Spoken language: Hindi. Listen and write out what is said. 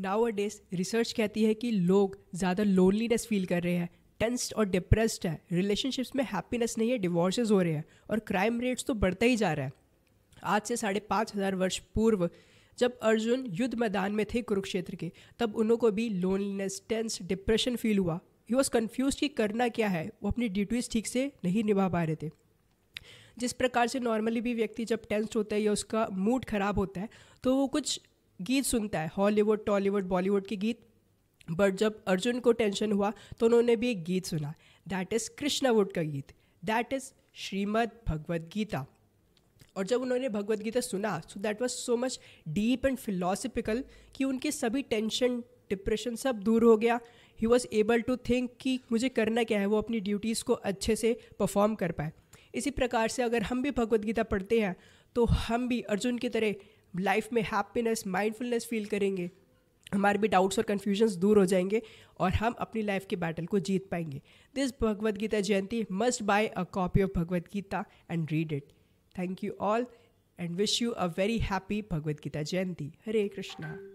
नाउ डेज रिसर्च कहती है कि लोग ज़्यादा लोनलीनेस फील कर रहे हैं टेंस्ड और डिप्रेस्ड है रिलेशनशिप्स में हैप्पीनेस नहीं है डिवोर्सेज हो रहे हैं और क्राइम रेट्स तो बढ़ता ही जा रहा है आज से साढ़े पाँच हज़ार वर्ष पूर्व जब अर्जुन युद्ध मैदान में थे कुरुक्षेत्र के तब उनको को भी लोनलीनेस टेंस डिप्रेशन फील हुआ ही वॉज कन्फ्यूज कि करना क्या है वो अपनी ड्यूटीज़ ठीक से नहीं निभा पा रहे थे जिस प्रकार से नॉर्मली भी व्यक्ति जब टेंस्ड होता है या उसका मूड ख़राब होता है तो वो कुछ गीत सुनता है हॉलीवुड टॉलीवुड बॉलीवुड के गीत बट जब अर्जुन को टेंशन हुआ तो उन्होंने भी एक गीत सुना दैट इज़ कृष्णावुड का गीत दैट इज़ श्रीमद भगवद गीता और जब उन्होंने भगवद गीता सुना so that was so much deep and philosophical कि उनके सभी टेंशन डिप्रेशन सब दूर हो गया he was able to think कि मुझे करना क्या है वो अपनी ड्यूटीज़ को अच्छे से परफॉर्म कर पाए इसी प्रकार से अगर हम भी भगवद गीता पढ़ते हैं तो हम भी अर्जुन की तरह लाइफ में हैप्पीनेस माइंडफुलनेस फील करेंगे हमारे भी डाउट्स और कन्फ्यूजन्स दूर हो जाएंगे और हम अपनी लाइफ के बैटल को जीत पाएंगे this Bhagavad Gita Jayanti must buy a copy of Bhagavad Gita and read it thank you all and wish you a very happy Bhagavad Gita Jayanti Hare Krishna